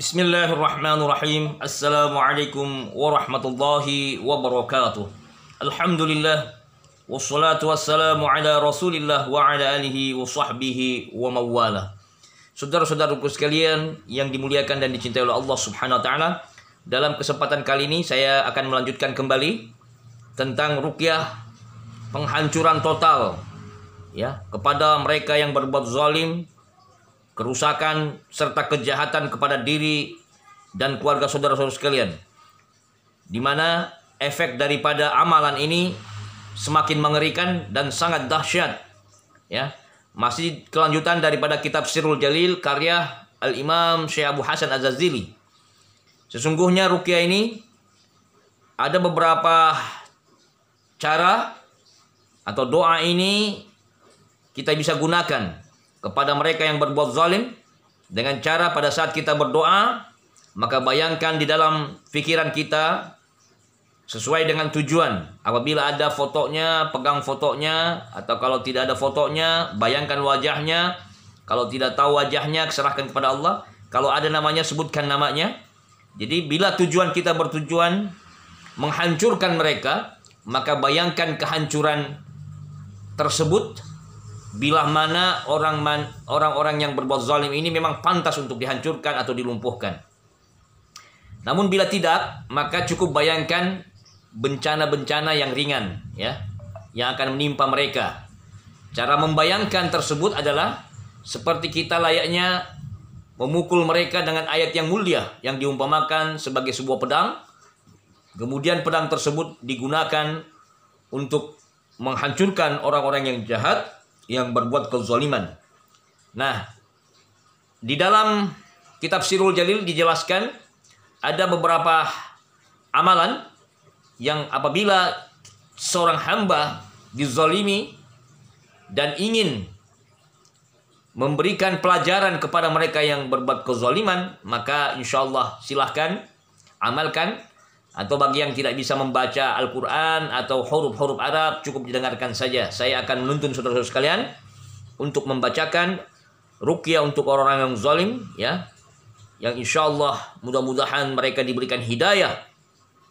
Bismillahirrahmanirrahim. Assalamualaikum warahmatullahi wabarakatuh. Alhamdulillah. Wassalatu wassalamu ala rasulillah wa ala alihi wa sahbihi wa mawala. Saudara-saudaraku sekalian yang dimuliakan dan dicintai oleh Allah subhanahu wa ta'ala. Dalam kesempatan kali ini saya akan melanjutkan kembali tentang rukyah penghancuran total ya kepada mereka yang berbuat zalim kerusakan serta kejahatan kepada diri dan keluarga saudara-saudara sekalian. Di mana efek daripada amalan ini semakin mengerikan dan sangat dahsyat. Ya. Masih kelanjutan daripada kitab Sirul Jalil karya Al-Imam Syekh Abu Hasan Az-Zazili. Sesungguhnya ruqyah ini ada beberapa cara atau doa ini kita bisa gunakan kepada mereka yang berbuat zalim dengan cara pada saat kita berdoa maka bayangkan di dalam pikiran kita sesuai dengan tujuan. Apabila ada fotonya, pegang fotonya atau kalau tidak ada fotonya, bayangkan wajahnya. Kalau tidak tahu wajahnya, serahkan kepada Allah. Kalau ada namanya sebutkan namanya. Jadi bila tujuan kita bertujuan menghancurkan mereka, maka bayangkan kehancuran tersebut bila mana orang orang yang berbuat zalim ini memang pantas untuk dihancurkan atau dilumpuhkan. Namun bila tidak, maka cukup bayangkan bencana-bencana yang ringan ya yang akan menimpa mereka. Cara membayangkan tersebut adalah seperti kita layaknya memukul mereka dengan ayat yang mulia yang diumpamakan sebagai sebuah pedang. Kemudian pedang tersebut digunakan untuk menghancurkan orang-orang yang jahat yang berbuat kezaliman. Nah, di dalam kitab Sirul Jalil dijelaskan ada beberapa amalan yang apabila seorang hamba dizalimi dan ingin memberikan pelajaran kepada mereka yang berbuat kezaliman, maka insya Allah silahkan amalkan atau bagi yang tidak bisa membaca Al-Quran atau huruf-huruf Arab, cukup didengarkan saja. Saya akan menuntun saudara-saudara sekalian untuk membacakan rukyah untuk orang-orang yang zalim, ya. Yang insya Allah mudah-mudahan mereka diberikan hidayah,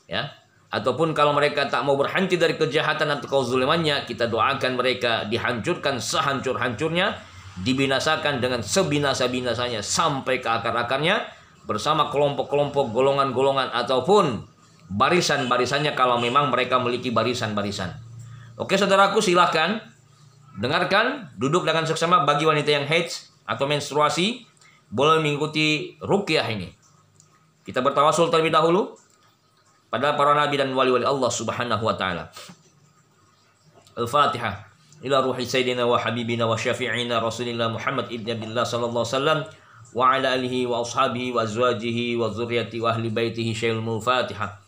ya. Ataupun kalau mereka tak mau berhenti dari kejahatan atau kezalimannya, kita doakan mereka dihancurkan sehancur-hancurnya, dibinasakan dengan sebinasa-binasanya sampai ke akar-akarnya bersama kelompok-kelompok golongan-golongan ataupun barisan-barisannya kalau memang mereka memiliki barisan-barisan. Oke saudaraku silahkan dengarkan duduk dengan seksama bagi wanita yang haid atau menstruasi boleh mengikuti rukyah ini. Kita bertawasul terlebih dahulu pada para nabi dan wali-wali Allah Subhanahu wa taala. Al-Fatihah ila ruhi sayyidina wa habibina wa syafi'ina Rasulillah Muhammad ibn Abdullah sallallahu alaihi wasallam wa ala alihi wa ashabihi wa azwajihi wa dzurriyyati wa ahli baitihi syai'ul Fatihah.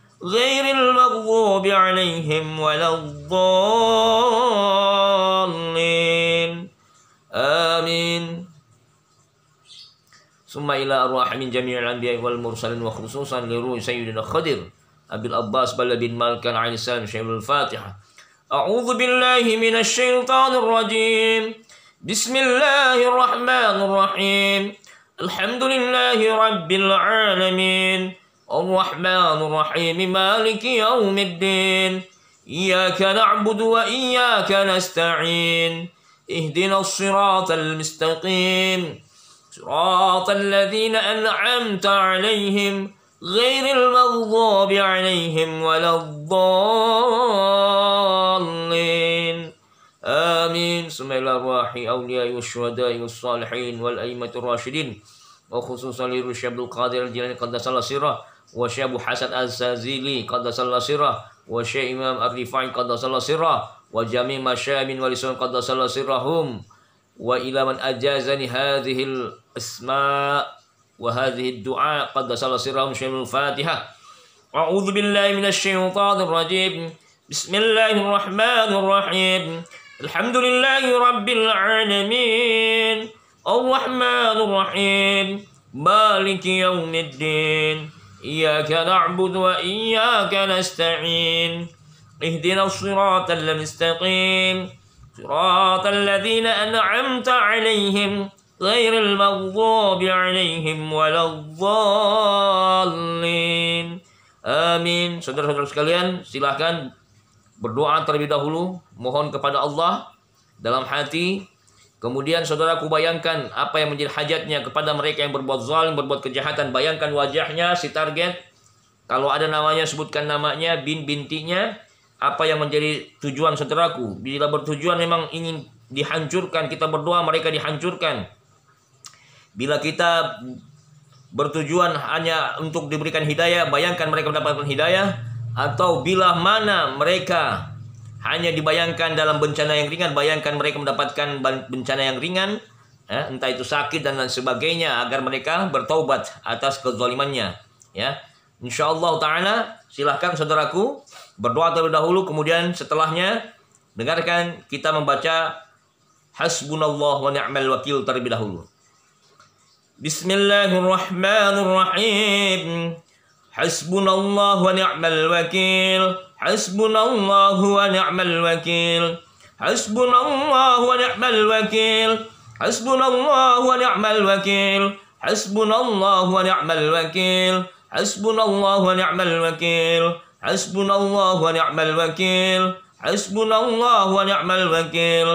غير المغضوب عليهم ولا الضالين آمين ثم إلى أرواح من جميع الأنبياء والمرسلين وخصوصا لروح سيدنا خضر أبي الأباس بل بن مالك عليه السلام شيخ الفاتحة أعوذ بالله من الشيطان الرجيم بسم الله الرحمن الرحيم الحمد لله رب العالمين الرحمن الرحيم مالك يوم الدين إياك نعبد وإياك نستعين اهدنا الصراط المستقيم صراط الذين أنعمت عليهم غير المغضوب عليهم ولا الضالين آمين بسم الله الرحمن أولياء الشهداء والصالحين والأئمة الراشدين وخصوصا للرشيد القادر الجلال قدس الله سيره وشيخ أبو حسن السازيلي قدس الله سره وشيخ إمام الرفاعي قدس الله سره وجميع من ولسان قدس الله سرهم وإلى من أجازني هذه الأسماء وهذه الدعاء قدس الله سرهم شيخ الفاتحة أعوذ بالله من الشيطان الرجيم بسم الله الرحمن الرحيم الحمد لله رب العالمين الرحمن الرحيم مالك يوم الدين إياك نعبد وإياك نستعين اهدنا الصراط المستقيم صراط الذين أنعمت عليهم غير المغضوب عليهم ولا الضالين Amin. Saudara-saudara sekalian, silahkan berdoa terlebih dahulu, mohon kepada Allah dalam hati Kemudian saudaraku bayangkan apa yang menjadi hajatnya kepada mereka yang berbuat zalim, berbuat kejahatan. Bayangkan wajahnya si target. Kalau ada namanya sebutkan namanya, bin bintinya. Apa yang menjadi tujuan saudaraku. Bila bertujuan memang ingin dihancurkan, kita berdoa mereka dihancurkan. Bila kita bertujuan hanya untuk diberikan hidayah, bayangkan mereka mendapatkan hidayah. Atau bila mana mereka hanya dibayangkan dalam bencana yang ringan bayangkan mereka mendapatkan bencana yang ringan ya, entah itu sakit dan lain sebagainya agar mereka bertobat atas kezalimannya ya insyaallah taala silahkan saudaraku berdoa terlebih dahulu kemudian setelahnya dengarkan kita membaca hasbunallah wa ni'mal wakil terlebih dahulu Bismillahirrahmanirrahim Hasbunallah wa ni'mal wakil حسبنا الله ونعم الوكيل حسبنا الله ونعم الوكيل حسبنا الله ونعم الوكيل حسبنا الله ونعم الوكيل حسبنا الله ونعم الوكيل حسبنا الله ونعم الوكيل حسبنا الله ونعم الوكيل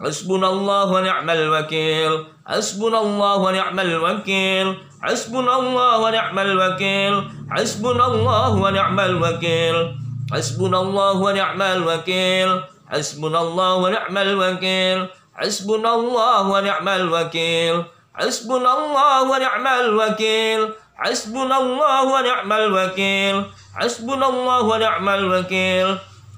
حسبنا الله ونعم الوكيل حسبنا الله ونعم الوكيل حسبنا الله ونعم الوكيل حسبنا الله ونعم الوكيل حسبنا الله ونعم الوكيل حسبنا الله ونعم الوكيل حسبنا الله ونعم الوكيل حسبنا الله ونعم الوكيل حسبنا الله ونعم الوكيل حسبنا الله ونعم الوكيل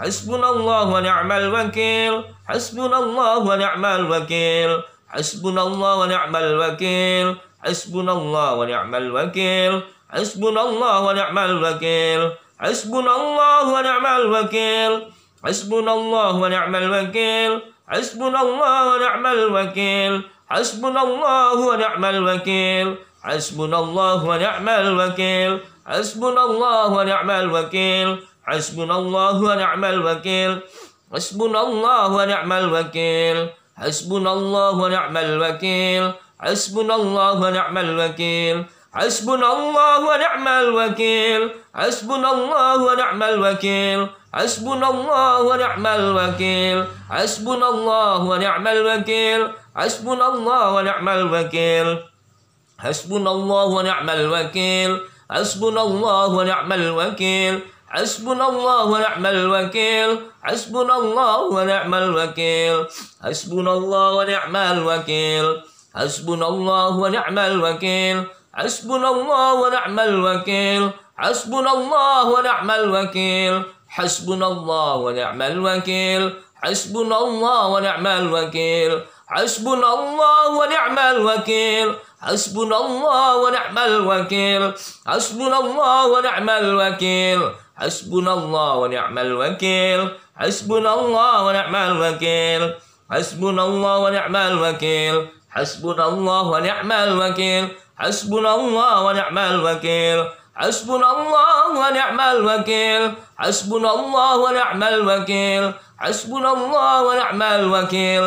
حسبنا الله ونعم الوكيل حسبنا الله ونعم الوكيل حسبنا الله ونعم الوكيل حسبنا الله ونعم الوكيل حسبنا الله ونعم الوكيل حسبنا الله ونعم الوكيل حسبنا الله ونعم الوكيل حسبنا الله ونعم الوكيل حسبنا الله ونعم الوكيل حسبنا الله ونعم الوكيل حسبنا الله ونعم الوكيل حسبنا الله ونعم الوكيل حسبنا الله ونعم الوكيل حسبنا الله ونعم الوكيل حسبنا الله ونعم الوكيل حسبنا الله ونعم الوكيل حسبنا الله ونعم الوكيل حسبنا الله ونعم الوكيل حسبنا الله ونعم الوكيل حسبنا الله ونعم الوكيل حسبنا الله ونعم الوكيل حسبنا الله ونعم الوكيل حسبنا الله ونعم الوكيل حسبنا الله ونعم الوكيل حسبنا الله ونعم الوكيل حسبنا الله ونعم الوكيل حسبنا الله ونعم الوكيل حسبنا الله ونعم الوكيل حسبنا الله ونعم الوكيل حسبنا الله ونعم الوكيل حسبنا الله ونعم الوكيل حسبنا الله ونعم الوكيل حسبنا الله ونعم الوكيل حسبنا الله ونعم الوكيل حسبنا الله ونعم الوكيل حسبنا الله ونعم الوكيل حسبنا الله ونعم الوكيل حسبنا الله ونعم الوكيل حسبنا الله ونعم الوكيل حسبنا الله ونعم الوكيل حسبنا الله ونعم الوكيل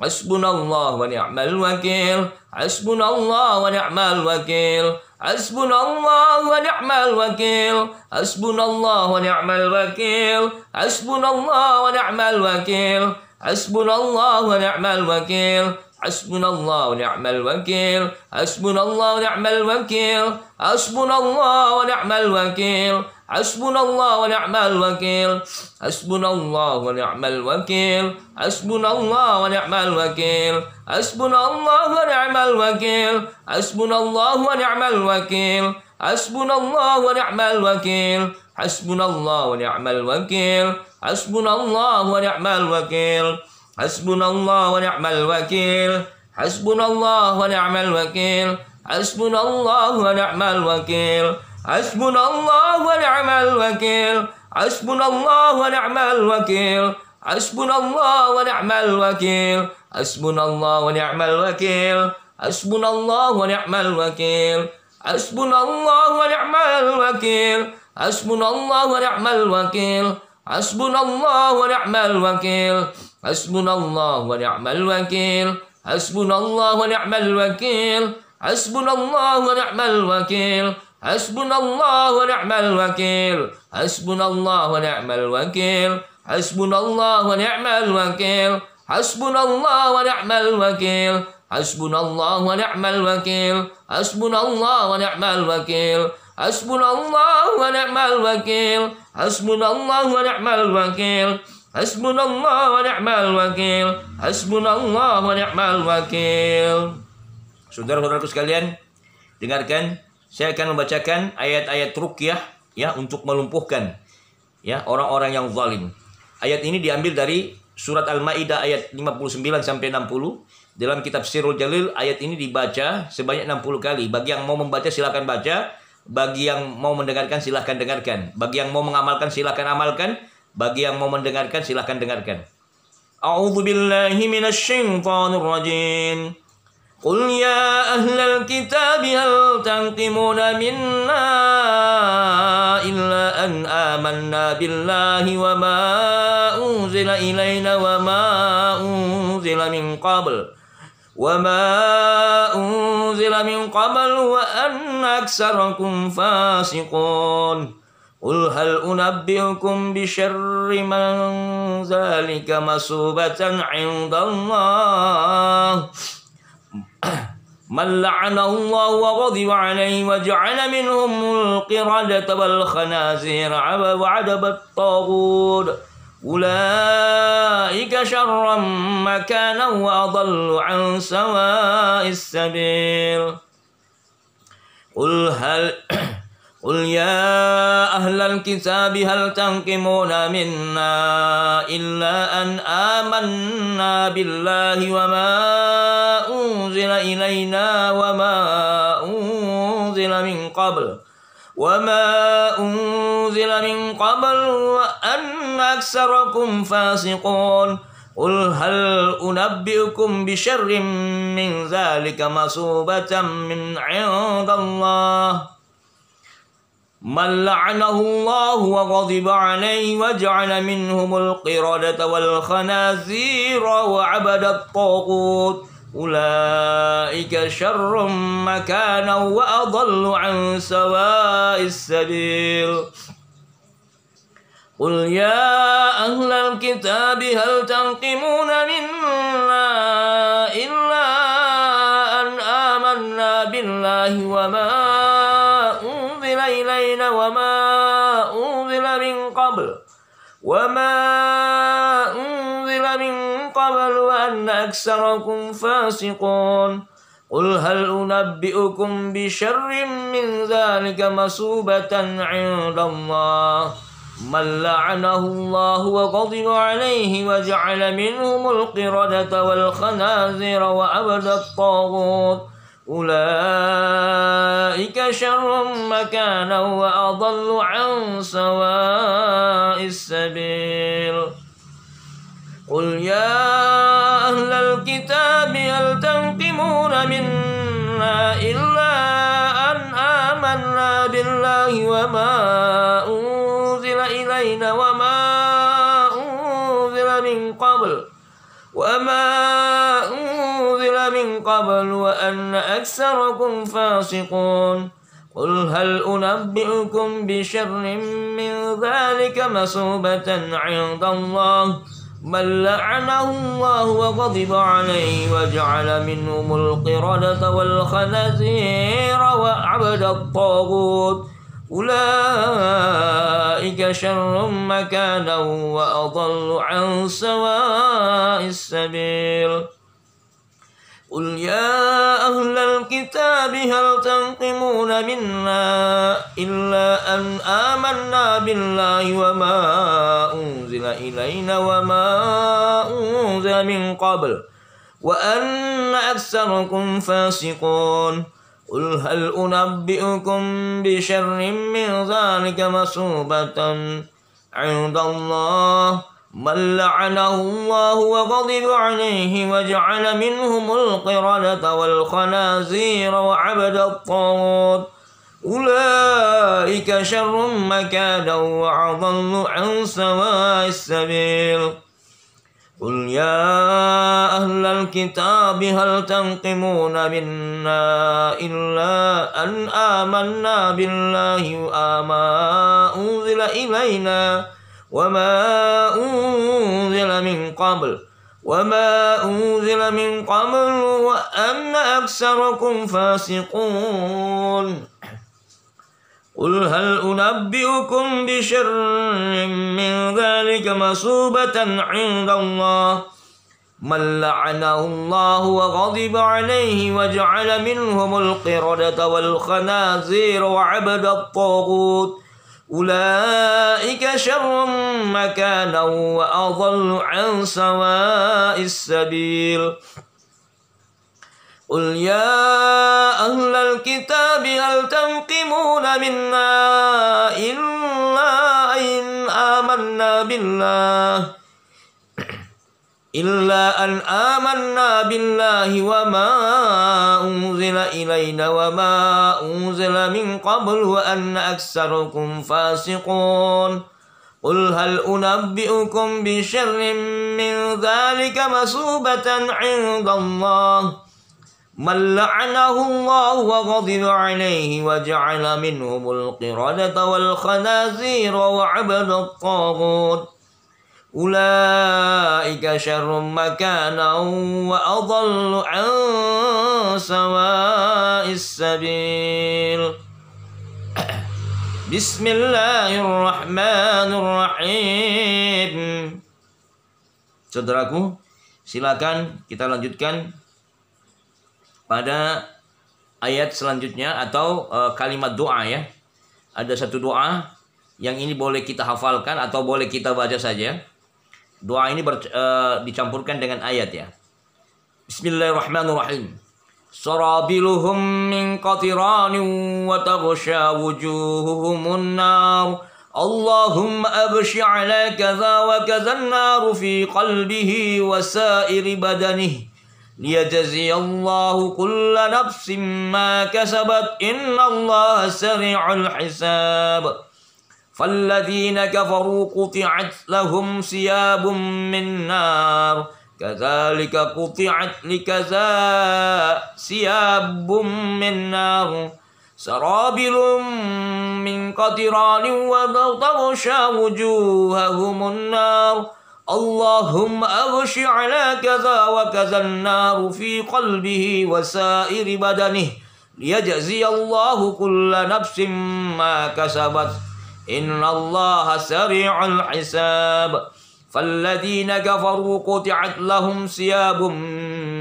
حسبنا الله ونعم الوكيل حسبنا الله ونعم الوكيل حسبنا الله ونعم الوكيل حسبنا الله ونعم الوكيل حسبنا الله ونعم الوكيل حسبنا الله ونعم الوكيل حسبنا الله ونعم الوكيل حسبنا الله ونعم الوكيل حسبنا الله ونعم الوكيل حسبنا الله ونعم الوكيل حسبنا الله ونعم الوكيل حسبنا الله ونعم الوكيل حسبنا الله ونعم الوكيل حسبنا الله ونعم الوكيل حسبنا الله ونعم الوكيل حسبنا الله ونعم الوكيل حسبنا الله ونعم الوكيل حسبنا الله ونعم الوكيل حسبنا الله ونعم الوكيل حسبنا الله ونعم الوكيل حسبنا الله ونعم الوكيل حسبنا الله ونعم الوكيل حسبنا الله ونعم الوكيل حسبنا الله ونعم الوكيل حسبنا الله ونعم الوكيل حسبنا الله ونعم الوكيل حسبنا الله ونعم الوكيل حسبنا الله ونعم الوكيل حسبنا الله ونعم الوكيل حسبنا الله ونعم الوكيل حسبنا الله ونعم الوكيل حسبنا الله ونعم الوكيل حسبنا الله ونعم الوكيل حسبنا الله ونعم الوكيل حسبنا الله ونعم الوكيل حسبنا الله ونعم الوكيل حسبنا الله ونعم الوكيل حسبنا الله ونعم الوكيل حسبنا الله ونعم الوكيل Hasbunallah wa ni'mal wakil. Hasbunallah wa ni'mal wakil. Saudara-saudaraku sekalian, dengarkan saya akan membacakan ayat-ayat ruqyah ya untuk melumpuhkan ya orang-orang yang zalim. Ayat ini diambil dari surat Al-Maidah ayat 59 sampai 60. Dalam kitab Sirul Jalil ayat ini dibaca sebanyak 60 kali. Bagi yang mau membaca silakan baca, bagi yang mau mendengarkan silahkan dengarkan, bagi yang mau mengamalkan silahkan amalkan bagi yang mau mendengarkan silahkan dengarkan. A'udzu billahi minasyaitonir rajim. Qul ya ahlal kitab hal tanqimuna minna illa an amanna billahi wa ma unzila ilaina wa ma unzila min qabl wa ma unzila min qabl wa anna قل هل أنبئكم بشر من ذلك مصوبة عند الله من لعن الله وغضب عليه وجعل منهم القردة والخنازير وعدب الطاغوت أولئك شرا مكانا وأضل عن سواء السبيل قل هل قل يا أهل الكتاب هل تنقمون منا إلا أن آمنا بالله وما أنزل إلينا وما أنزل من قبل وما أنزل من قبل وأن أكثركم فاسقون قل هل أنبئكم بشر من ذلك مصوبة من عند الله من لعنه الله وغضب عليه وجعل منهم القردة والخنازير وعبد الطاغوت أولئك شر مكانا وأضل عن سواء السبيل قل يا أهل الكتاب هل تنقمون منا إلا أن آمنا بالله وما أكثركم فاسقون قل هل أنبئكم بشر من ذلك مسوبة عند الله من لعنه الله وغضب عليه وجعل منهم القردة والخنازير وأبد الطاغوت أولئك شر مكانا وأضل عن سواء السبيل قل يا أهل الكتاب هل تنقمون منا إلا أن آمنا بالله وما أنزل إلينا وما أنزل من قبل وما أنزل من قبل وأن أكثركم فاسقون قل هل أنبئكم بشر من ذلك مصوبة عند الله ۖ من لعنه الله وغضب عليه وجعل منهم القردة والخنازير وعبد الطاغوت أولئك شر مكانا وأضل عن سواء السبيل قل يا أهل الكتاب هل تنقمون منا إلا أن آمنا بالله وما أنزل إلينا وما أنزل من قبل وأن أكثركم فاسقون قل هل أنبئكم بشر من ذلك مصوبة عند الله من لعنه الله وغضب عليه وجعل منهم القردة والخنازير وعبد الطاغوت أولئك شر مكانا وأضل عن سواء السبيل قل يا أهل الكتاب هل تنقمون منا إلا أن آمنا بالله وما أنزل إلينا وما أنزل من قبل وما أنزل من قبل وأن أكثركم فاسقون قل هل أنبئكم بشر من ذلك مصوبة عند الله من لعنه الله وغضب عليه وجعل منهم القردة والخنازير وعبد الطاغوت أولئك شر مكانا وأضل عن سواء السبيل قل يا أهل الكتاب هل تنقمون منا إلا إن آمنا بالله إلا أن آمنا بالله وما أنزل إلينا وما أنزل من قبل وأن أكثركم فاسقون قل هل أنبئكم بشر من ذلك مثوبة عند الله من لعنه الله وغضب عليه وجعل منهم القردة والخنازير وعبد الطاغوت Ulaika syarrum makanan wa adallu an sawa'is sabil. Bismillahirrahmanirrahim. Saudaraku, silakan kita lanjutkan pada ayat selanjutnya atau uh, kalimat doa ya. Ada satu doa yang ini boleh kita hafalkan atau boleh kita baca saja doa ini ber, uh, dicampurkan dengan ayat ya. Bismillahirrahmanirrahim. Sarabiluhum min qatiranin wa taghsha wujuhuhum an-nar. Allahumma abshi ala kaza wa kaza an fi qalbihi wa sa'iri badanihi. Liyajziyallahu kulla nafsin ma kasabat. Inna Allah sari'ul sari'ul hisab. فالذين كفروا قطعت لهم ثياب من نار كذلك قطعت لكذا ثياب من نار سرابل من قطران وتغشى وجوههم النار اللهم أغش على كذا وكذا النار في قلبه وسائر بدنه ليجزي الله كل نفس ما كسبت إن الله سريع الحساب فالذين كفروا قطعت لهم ثياب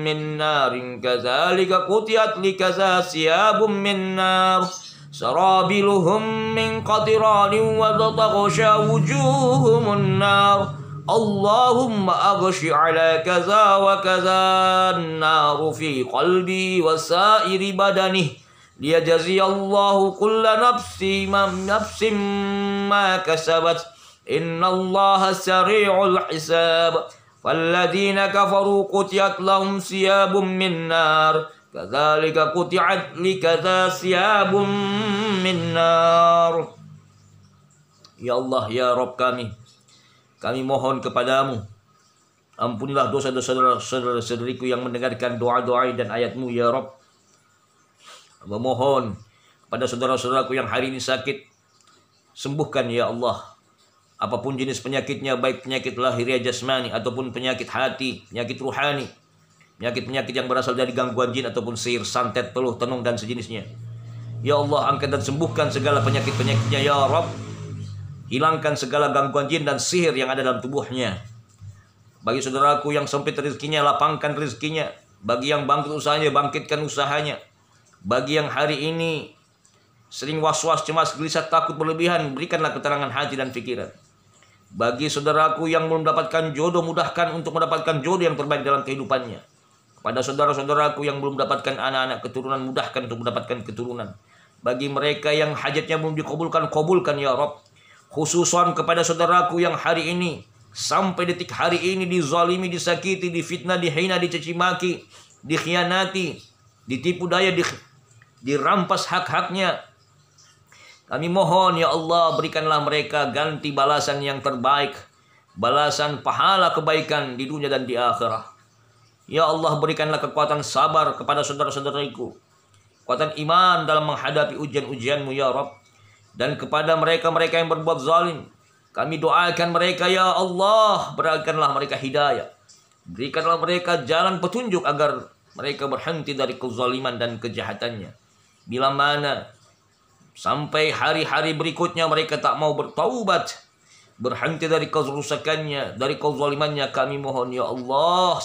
من نار كذلك قطعت لكذا ثياب من نار سرابلهم من قطران وتطغشى وجوههم النار اللهم أغش على كذا وكذا النار في قلبي وسائر بدنه liyajziyallahu kulla nafsi ma nafsim ma kasabat innallaha sari'ul hisab فالذين كفروا قطعت لهم ثياب من نار كذلك قطعت لكذا ثياب من نار Ya Allah ya Rob kami kami mohon kepadamu ampunilah dosa-dosa saudara-saudariku yang mendengarkan doa-doa dan ayatmu ya Rob memohon pada saudara-saudaraku yang hari ini sakit, sembuhkan ya Allah. Apapun jenis penyakitnya, baik penyakit lahiriah jasmani ataupun penyakit hati, penyakit ruhani, penyakit-penyakit yang berasal dari gangguan jin ataupun sihir, santet, peluh, tenung dan sejenisnya. Ya Allah, angkat dan sembuhkan segala penyakit-penyakitnya ya Rob Hilangkan segala gangguan jin dan sihir yang ada dalam tubuhnya. Bagi saudaraku yang sempit rezekinya, lapangkan rezekinya. Bagi yang bangkit usahanya, bangkitkan usahanya. Bagi yang hari ini sering was-was, cemas, gelisah, takut berlebihan, berikanlah keterangan hati dan pikiran. Bagi saudaraku yang belum mendapatkan jodoh, mudahkan untuk mendapatkan jodoh yang terbaik dalam kehidupannya. Kepada saudara-saudaraku yang belum mendapatkan anak-anak keturunan, mudahkan untuk mendapatkan keturunan. Bagi mereka yang hajatnya belum dikabulkan, kabulkan ya Rob. Khususan kepada saudaraku yang hari ini, sampai detik hari ini dizalimi, disakiti, difitnah, dihina, dicaci dikhianati, ditipu daya, dikhianati dirampas hak-haknya. Kami mohon ya Allah berikanlah mereka ganti balasan yang terbaik, balasan pahala kebaikan di dunia dan di akhirat. Ya Allah berikanlah kekuatan sabar kepada saudara-saudariku, kekuatan iman dalam menghadapi ujian-ujianmu ya Rabb dan kepada mereka-mereka yang berbuat zalim. Kami doakan mereka ya Allah, berikanlah mereka hidayah. Berikanlah mereka jalan petunjuk agar mereka berhenti dari kezaliman dan kejahatannya. Bila mana sampai hari-hari berikutnya mereka tak mau bertaubat, berhenti dari kerusakannya, dari kezalimannya kami mohon ya Allah,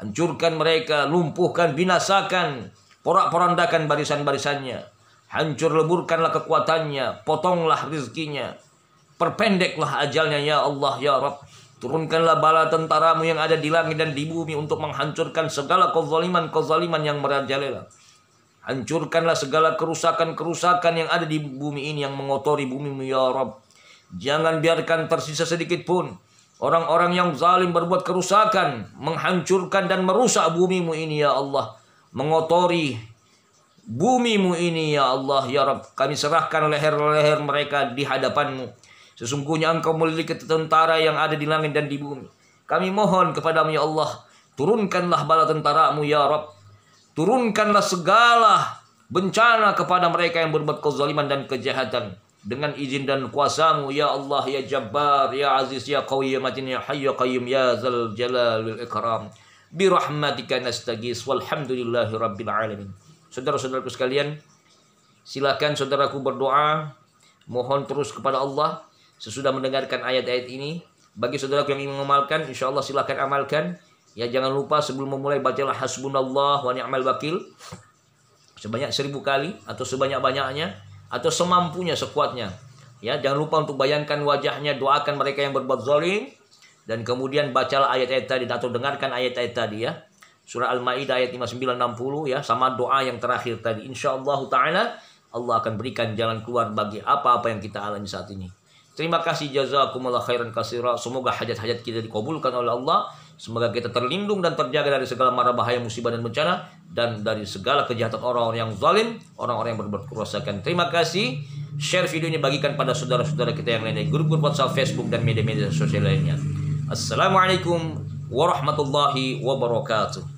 hancurkan mereka, lumpuhkan, binasakan, porak-porandakan barisan-barisannya, hancur leburkanlah kekuatannya, potonglah rezekinya perpendeklah ajalnya ya Allah ya Rabb. Turunkanlah bala tentaramu yang ada di langit dan di bumi untuk menghancurkan segala kezaliman-kezaliman yang merajalela Hancurkanlah segala kerusakan-kerusakan yang ada di bumi ini yang mengotori bumi ya Rabb. Jangan biarkan tersisa sedikit pun orang-orang yang zalim berbuat kerusakan, menghancurkan dan merusak bumimu ini ya Allah, mengotori bumimu ini ya Allah ya Rabb. Kami serahkan leher-leher mereka di hadapanmu. Sesungguhnya engkau memiliki tentara yang ada di langit dan di bumi. Kami mohon kepadamu ya Allah, turunkanlah bala tentaramu ya Rabb Turunkanlah segala bencana kepada mereka yang berbuat kezaliman dan kejahatan dengan izin dan kuasamu ya Allah ya Jabbar ya Aziz ya Qawi ya Matin ya Hayy ya Qayyum ya Zal Jalal wal Ikram bi rahmatika nastagis walhamdulillahi rabbil alamin saudara-saudaraku sekalian silakan saudaraku berdoa mohon terus kepada Allah sesudah mendengarkan ayat-ayat ini bagi saudaraku yang ingin mengamalkan insya Allah silakan amalkan Ya jangan lupa sebelum memulai bacalah hasbunallah wa ni'mal wakil sebanyak seribu kali atau sebanyak-banyaknya atau semampunya sekuatnya. Ya, jangan lupa untuk bayangkan wajahnya, doakan mereka yang berbuat zalim dan kemudian bacalah ayat-ayat tadi atau dengarkan ayat-ayat tadi ya. Surah Al-Maidah ayat 5960 ya, sama doa yang terakhir tadi. Insyaallah taala Allah akan berikan jalan keluar bagi apa-apa yang kita alami saat ini. Terima kasih jazakumullah khairan kasira. Semoga hajat-hajat kita dikabulkan oleh Allah Semoga kita terlindung dan terjaga dari segala mara bahaya musibah dan bencana dan dari segala kejahatan orang-orang yang zalim, orang-orang yang berbuat kerusakan. Terima kasih. Share video ini bagikan pada saudara-saudara kita yang lainnya. di grup-grup WhatsApp, Facebook dan media-media sosial lainnya. Assalamualaikum warahmatullahi wabarakatuh.